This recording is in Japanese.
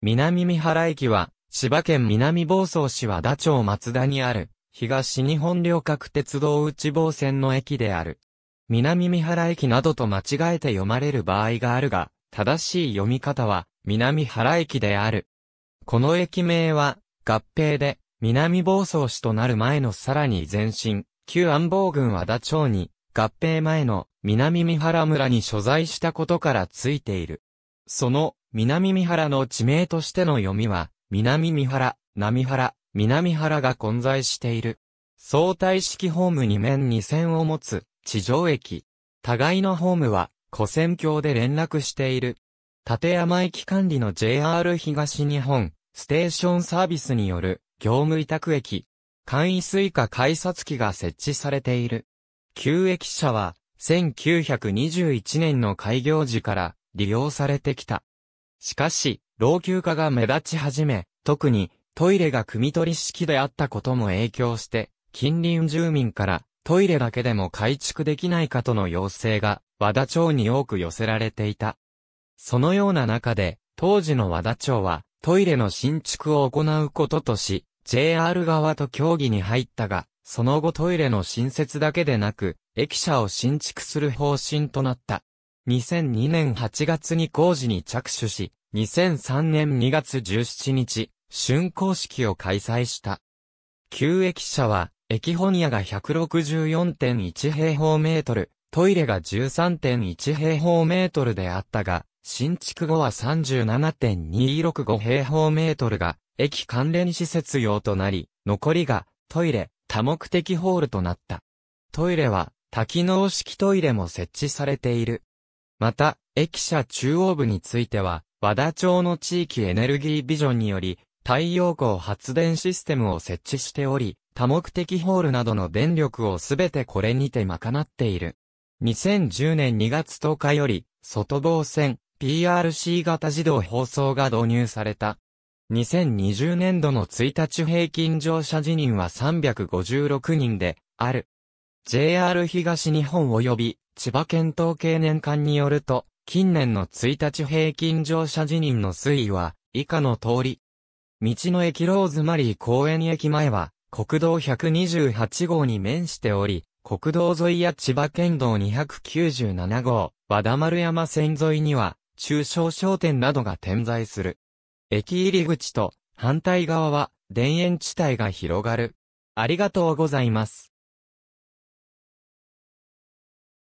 南三原駅は、千葉県南房総市和田町松田にある、東日本旅客鉄道内房線の駅である。南三原駅などと間違えて読まれる場合があるが、正しい読み方は、南原駅である。この駅名は、合併で、南房総市となる前のさらに前進、旧安房郡和田町に、合併前の南三原村に所在したことからついている。その南三原の地名としての読みは、南三原、南原、南原が混在している。相対式ホーム2面2線を持つ、地上駅。互いのホームは、古線橋で連絡している。立山駅管理の JR 東日本、ステーションサービスによる、業務委託駅。簡易水下改札機が設置されている。旧駅舎は、1921年の開業時から利用されてきた。しかし、老朽化が目立ち始め、特にトイレが汲み取り式であったことも影響して、近隣住民からトイレだけでも改築できないかとの要請が和田町に多く寄せられていた。そのような中で、当時の和田町はトイレの新築を行うこととし、JR 側と協議に入ったが、その後トイレの新設だけでなく、駅舎を新築する方針となった。2002年8月に工事に着手し、2003年2月17日、竣工式を開催した。旧駅舎は、駅本屋が164.1平方メートル、トイレが13.1平方メートルであったが、新築後は37.265平方メートルが、駅関連施設用となり、残りが、トイレ、多目的ホールとなった。トイレは、多機能式トイレも設置されている。また、駅舎中央部については、和田町の地域エネルギービジョンにより、太陽光発電システムを設置しており、多目的ホールなどの電力をすべてこれにて賄っている。2010年2月10日より、外防線、PRC 型自動放送が導入された。2020年度の1日平均乗車辞任は356人で、ある。JR 東日本及び千葉県統計年間によると、近年の1日平均乗車辞任の推移は、以下の通り。道の駅ローズマリー公園駅前は、国道128号に面しており、国道沿いや千葉県道297号、和田丸山線沿いには、中小商店などが点在する。駅入り口と、反対側は、田園地帯が広がる。ありがとうございます。